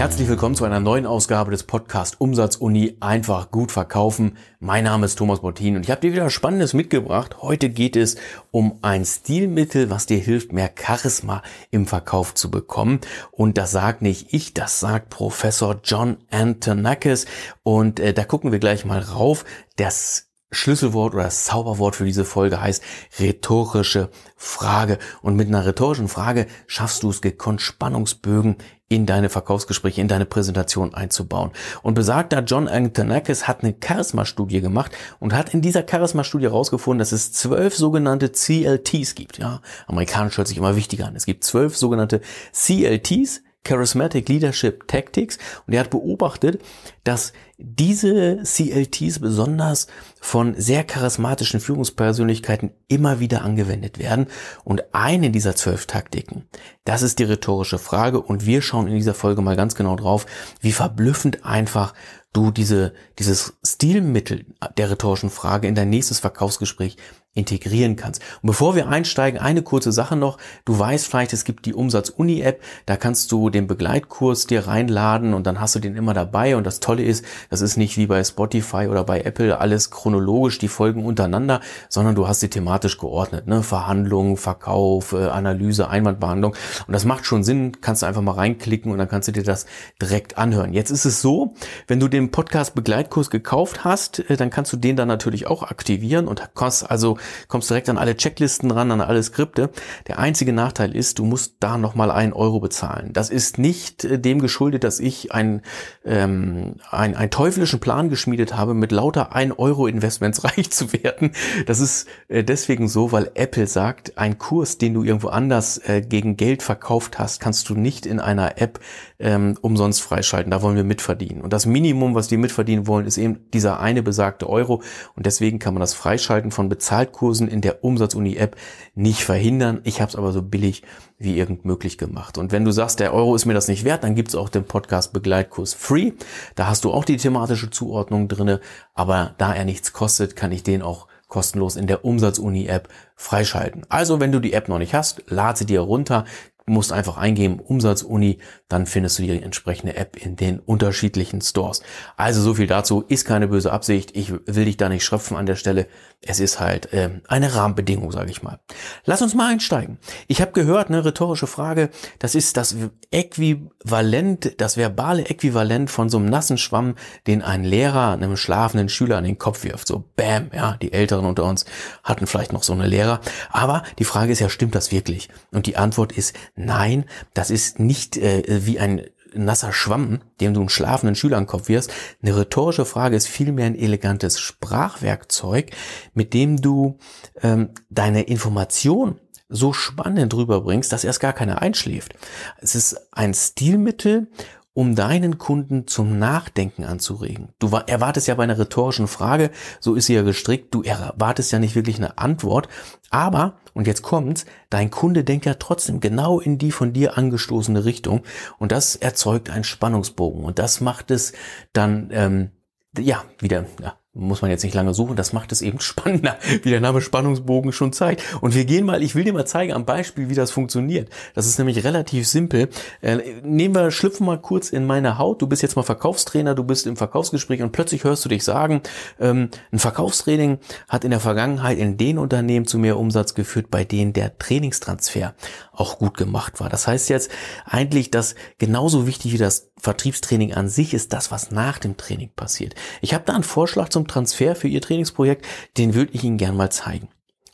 Herzlich willkommen zu einer neuen Ausgabe des Podcast uni einfach gut verkaufen. Mein Name ist Thomas Bottin und ich habe dir wieder Spannendes mitgebracht. Heute geht es um ein Stilmittel, was dir hilft, mehr Charisma im Verkauf zu bekommen. Und das sagt nicht ich, das sagt Professor John Antonakis. Und äh, da gucken wir gleich mal rauf. Das Schlüsselwort oder das Zauberwort für diese Folge heißt rhetorische Frage. Und mit einer rhetorischen Frage schaffst du es gekonnt, Spannungsbögen in deine Verkaufsgespräche, in deine Präsentation einzubauen. Und besagter John Antonakis hat eine Charisma-Studie gemacht und hat in dieser Charisma-Studie herausgefunden, dass es zwölf sogenannte CLTs gibt. Ja, amerikanisch hört sich immer wichtiger an. Es gibt zwölf sogenannte CLTs, Charismatic Leadership Tactics. Und er hat beobachtet, dass diese CLTs besonders von sehr charismatischen Führungspersönlichkeiten immer wieder angewendet werden. Und eine dieser zwölf Taktiken, das ist die rhetorische Frage. Und wir schauen in dieser Folge mal ganz genau drauf, wie verblüffend einfach du diese, dieses Stilmittel der rhetorischen Frage in dein nächstes Verkaufsgespräch integrieren kannst. Und bevor wir einsteigen, eine kurze Sache noch. Du weißt vielleicht, es gibt die Umsatz-Uni-App, da kannst du den Begleitkurs dir reinladen und dann hast du den immer dabei. Und das Tolle ist, das ist nicht wie bei Spotify oder bei Apple alles chronologisch, die Folgen untereinander, sondern du hast sie thematisch geordnet. Ne? Verhandlung, Verkauf, äh, Analyse, Einwandbehandlung. Und das macht schon Sinn, kannst du einfach mal reinklicken und dann kannst du dir das direkt anhören. Jetzt ist es so, wenn du den Podcast Begleitkurs gekauft hast, äh, dann kannst du den dann natürlich auch aktivieren und kommst also kommst direkt an alle Checklisten ran, an alle Skripte. Der einzige Nachteil ist, du musst da nochmal einen Euro bezahlen. Das ist nicht äh, dem geschuldet, dass ich ein, ähm, ein, ein Top teuflischen Plan geschmiedet habe, mit lauter 1-Euro-Investments reich zu werden. Das ist äh, deswegen so, weil Apple sagt, ein Kurs, den du irgendwo anders äh, gegen Geld verkauft hast, kannst du nicht in einer App ähm, umsonst freischalten. Da wollen wir mitverdienen. Und das Minimum, was wir mitverdienen wollen, ist eben dieser eine besagte Euro. Und deswegen kann man das Freischalten von Bezahlkursen in der Umsatzuni-App nicht verhindern. Ich habe es aber so billig wie irgend möglich gemacht. Und wenn du sagst, der Euro ist mir das nicht wert, dann gibt es auch den Podcast Begleitkurs Free. Da hast du auch die Thema thematische Zuordnung drinne, aber da er nichts kostet, kann ich den auch kostenlos in der Umsatzuni-App freischalten. Also wenn du die App noch nicht hast, lade sie dir runter, musst einfach eingeben, Umsatzuni, dann findest du die entsprechende App in den unterschiedlichen Stores. Also so viel dazu, ist keine böse Absicht, ich will dich da nicht schröpfen an der Stelle, es ist halt äh, eine Rahmenbedingung, sage ich mal. Lass uns mal einsteigen. Ich habe gehört, eine rhetorische Frage, das ist das Äquivalent, das verbale Äquivalent von so einem nassen Schwamm, den ein Lehrer einem schlafenden Schüler an den Kopf wirft. So bam, ja, die Älteren unter uns hatten vielleicht noch so eine Lehrer. Aber die Frage ist ja, stimmt das wirklich? Und die Antwort ist Nein, das ist nicht äh, wie ein nasser Schwamm, dem du einen schlafenden Schüler an Kopf wirst. Eine rhetorische Frage ist vielmehr ein elegantes Sprachwerkzeug, mit dem du ähm, deine Information so spannend rüberbringst, dass erst gar keiner einschläft. Es ist ein Stilmittel, um deinen Kunden zum Nachdenken anzuregen. Du erwartest ja bei einer rhetorischen Frage, so ist sie ja gestrickt, du erwartest ja nicht wirklich eine Antwort, aber und jetzt kommt's, dein Kunde denkt ja trotzdem genau in die von dir angestoßene Richtung und das erzeugt einen Spannungsbogen und das macht es dann ähm, ja wieder ja, muss man jetzt nicht lange suchen, das macht es eben spannender, wie der Name Spannungsbogen schon zeigt. Und wir gehen mal, ich will dir mal zeigen am Beispiel, wie das funktioniert. Das ist nämlich relativ simpel. Äh, nehmen wir, schlüpfen mal kurz in meine Haut. Du bist jetzt mal Verkaufstrainer, du bist im Verkaufsgespräch und plötzlich hörst du dich sagen, ähm, ein Verkaufstraining hat in der Vergangenheit in den Unternehmen zu mehr Umsatz geführt, bei denen der Trainingstransfer auch gut gemacht war. Das heißt jetzt eigentlich, dass genauso wichtig wie das Vertriebstraining an sich ist das, was nach dem Training passiert. Ich habe da einen Vorschlag zum Transfer für Ihr Trainingsprojekt, den würde ich Ihnen gern mal zeigen.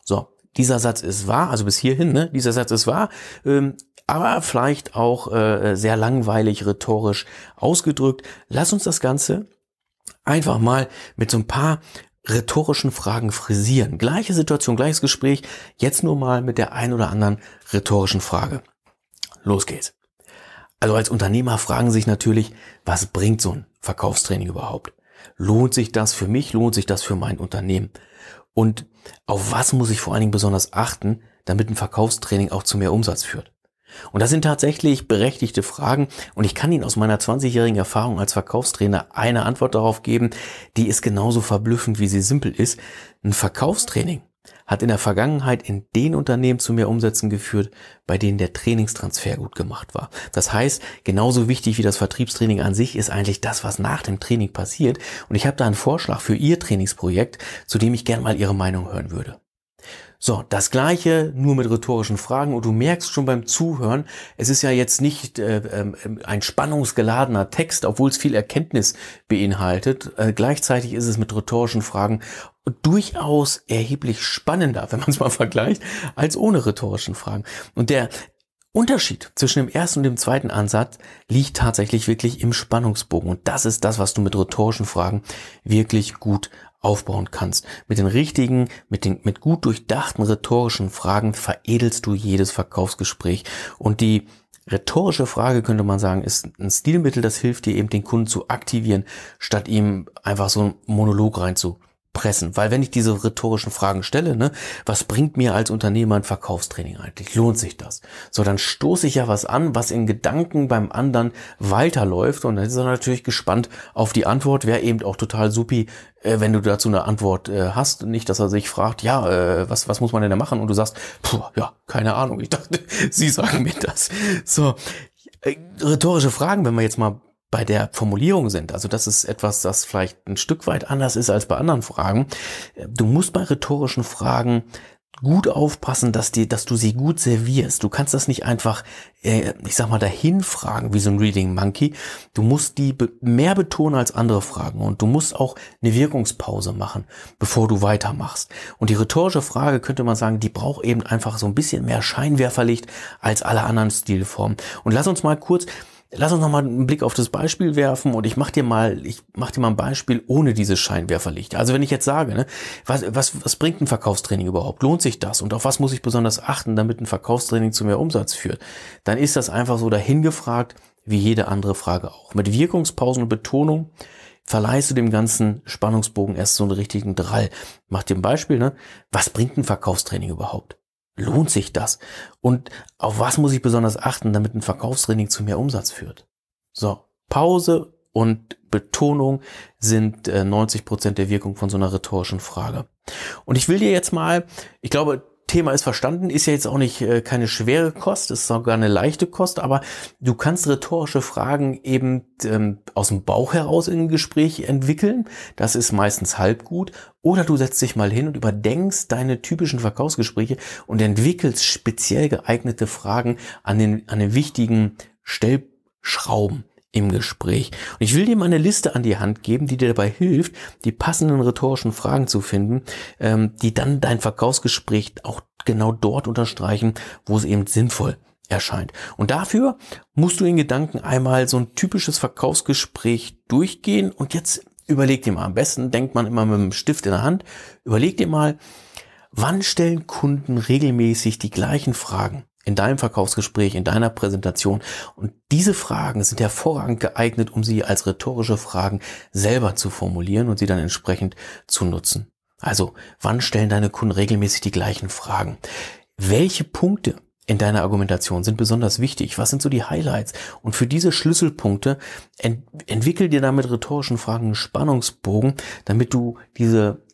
So, dieser Satz ist wahr, also bis hierhin, ne? dieser Satz ist wahr, ähm, aber vielleicht auch äh, sehr langweilig rhetorisch ausgedrückt. Lass uns das Ganze einfach mal mit so ein paar rhetorischen Fragen frisieren. Gleiche Situation, gleiches Gespräch, jetzt nur mal mit der ein oder anderen rhetorischen Frage. Los geht's. Also als Unternehmer fragen sich natürlich, was bringt so ein Verkaufstraining überhaupt? Lohnt sich das für mich? Lohnt sich das für mein Unternehmen? Und auf was muss ich vor allen Dingen besonders achten, damit ein Verkaufstraining auch zu mehr Umsatz führt? Und das sind tatsächlich berechtigte Fragen und ich kann Ihnen aus meiner 20-jährigen Erfahrung als Verkaufstrainer eine Antwort darauf geben, die ist genauso verblüffend, wie sie simpel ist. Ein Verkaufstraining hat in der Vergangenheit in den Unternehmen zu mehr Umsätzen geführt, bei denen der Trainingstransfer gut gemacht war. Das heißt, genauso wichtig wie das Vertriebstraining an sich ist eigentlich das, was nach dem Training passiert. Und ich habe da einen Vorschlag für Ihr Trainingsprojekt, zu dem ich gerne mal Ihre Meinung hören würde. So, das gleiche nur mit rhetorischen Fragen und du merkst schon beim Zuhören, es ist ja jetzt nicht äh, ähm, äh, ein spannungsgeladener Text, obwohl es viel Erkenntnis beinhaltet. Äh, gleichzeitig ist es mit rhetorischen Fragen durchaus erheblich spannender, wenn man es mal vergleicht, als ohne rhetorischen Fragen. Und der Unterschied zwischen dem ersten und dem zweiten Ansatz liegt tatsächlich wirklich im Spannungsbogen. Und das ist das, was du mit rhetorischen Fragen wirklich gut aufbauen kannst. Mit den richtigen, mit den, mit gut durchdachten rhetorischen Fragen veredelst du jedes Verkaufsgespräch. Und die rhetorische Frage könnte man sagen, ist ein Stilmittel, das hilft dir eben den Kunden zu aktivieren, statt ihm einfach so einen Monolog reinzu, pressen. Weil wenn ich diese rhetorischen Fragen stelle, ne, was bringt mir als Unternehmer ein Verkaufstraining eigentlich? Lohnt sich das? So, dann stoße ich ja was an, was in Gedanken beim anderen weiterläuft. Und dann ist er natürlich gespannt auf die Antwort. Wäre eben auch total supi, äh, wenn du dazu eine Antwort äh, hast. Nicht, dass er sich fragt, ja, äh, was, was muss man denn da machen? Und du sagst, puh, ja, keine Ahnung. Ich dachte, sie sagen mir das. So, äh, rhetorische Fragen, wenn wir jetzt mal bei der Formulierung sind. Also das ist etwas, das vielleicht ein Stück weit anders ist als bei anderen Fragen. Du musst bei rhetorischen Fragen gut aufpassen, dass, die, dass du sie gut servierst. Du kannst das nicht einfach, äh, ich sag mal, dahin fragen wie so ein Reading Monkey. Du musst die be mehr betonen als andere Fragen und du musst auch eine Wirkungspause machen, bevor du weitermachst. Und die rhetorische Frage könnte man sagen, die braucht eben einfach so ein bisschen mehr Scheinwerferlicht als alle anderen Stilformen. Und lass uns mal kurz lass uns nochmal einen Blick auf das Beispiel werfen und ich mach dir mal, ich mach dir mal ein Beispiel ohne dieses Scheinwerferlicht. Also wenn ich jetzt sage, ne, was, was, was bringt ein Verkaufstraining überhaupt? Lohnt sich das? Und auf was muss ich besonders achten, damit ein Verkaufstraining zu mehr Umsatz führt? Dann ist das einfach so dahingefragt, wie jede andere Frage auch. Mit Wirkungspausen und Betonung verleihst du dem ganzen Spannungsbogen erst so einen richtigen Drall. Mach dir ein Beispiel, ne? Was bringt ein Verkaufstraining überhaupt? Lohnt sich das? Und auf was muss ich besonders achten, damit ein Verkaufstraining zu mehr Umsatz führt? So, Pause und Betonung sind 90 äh, Prozent der Wirkung von so einer rhetorischen Frage. Und ich will dir jetzt mal, ich glaube, Thema ist verstanden, ist ja jetzt auch nicht äh, keine schwere Kost, ist sogar eine leichte Kost, aber du kannst rhetorische Fragen eben ähm, aus dem Bauch heraus in ein Gespräch entwickeln. Das ist meistens halb gut. Oder du setzt dich mal hin und überdenkst deine typischen Verkaufsgespräche und entwickelst speziell geeignete Fragen an den, an den wichtigen Stellschrauben im Gespräch. Und ich will dir mal eine Liste an die Hand geben, die dir dabei hilft, die passenden rhetorischen Fragen zu finden, ähm, die dann dein Verkaufsgespräch auch genau dort unterstreichen, wo es eben sinnvoll erscheint. Und dafür musst du in Gedanken einmal so ein typisches Verkaufsgespräch durchgehen und jetzt überleg dir mal, am besten denkt man immer mit dem Stift in der Hand, überleg dir mal, wann stellen Kunden regelmäßig die gleichen Fragen? in deinem Verkaufsgespräch, in deiner Präsentation. Und diese Fragen sind hervorragend geeignet, um sie als rhetorische Fragen selber zu formulieren und sie dann entsprechend zu nutzen. Also, wann stellen deine Kunden regelmäßig die gleichen Fragen? Welche Punkte in deiner Argumentation sind besonders wichtig? Was sind so die Highlights? Und für diese Schlüsselpunkte ent entwickel dir damit rhetorischen Fragen einen Spannungsbogen, damit du diese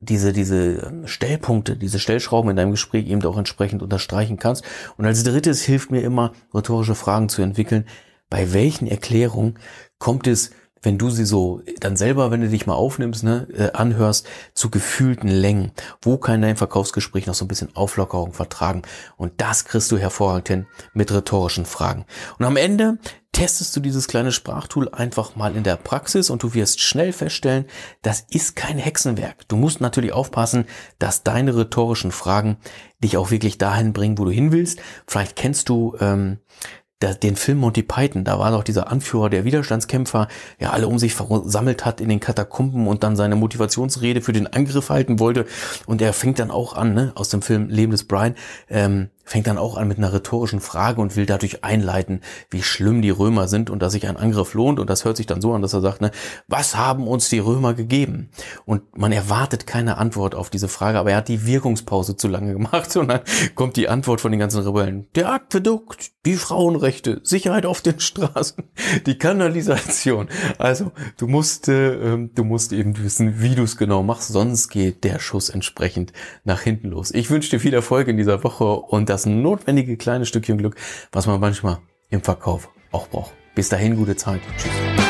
diese, diese Stellpunkte, diese Stellschrauben in deinem Gespräch eben auch entsprechend unterstreichen kannst. Und als drittes hilft mir immer, rhetorische Fragen zu entwickeln. Bei welchen Erklärungen kommt es, wenn du sie so dann selber, wenn du dich mal aufnimmst, ne, äh, anhörst, zu gefühlten Längen? Wo kann dein Verkaufsgespräch noch so ein bisschen Auflockerung vertragen? Und das kriegst du hervorragend hin mit rhetorischen Fragen. Und am Ende testest du dieses kleine Sprachtool einfach mal in der Praxis und du wirst schnell feststellen, das ist kein Hexenwerk. Du musst natürlich aufpassen, dass deine rhetorischen Fragen dich auch wirklich dahin bringen, wo du hin willst. Vielleicht kennst du ähm, den Film Monty Python, da war doch dieser Anführer der Widerstandskämpfer, der alle um sich versammelt hat in den Katakomben und dann seine Motivationsrede für den Angriff halten wollte. Und er fängt dann auch an, ne, aus dem Film Leben des Brian, ähm, fängt dann auch an mit einer rhetorischen Frage und will dadurch einleiten, wie schlimm die Römer sind und dass sich ein Angriff lohnt. Und das hört sich dann so an, dass er sagt, ne, was haben uns die Römer gegeben? Und man erwartet keine Antwort auf diese Frage, aber er hat die Wirkungspause zu lange gemacht und dann kommt die Antwort von den ganzen Rebellen. Der Aquädukt, die Frauenrechte, Sicherheit auf den Straßen, die Kanalisation. Also du musst, äh, ähm, du musst eben wissen, wie du es genau machst, sonst geht der Schuss entsprechend nach hinten los. Ich wünsche dir viel Erfolg in dieser Woche und das das notwendige kleine Stückchen Glück, was man manchmal im Verkauf auch braucht. Bis dahin, gute Zeit. Tschüss.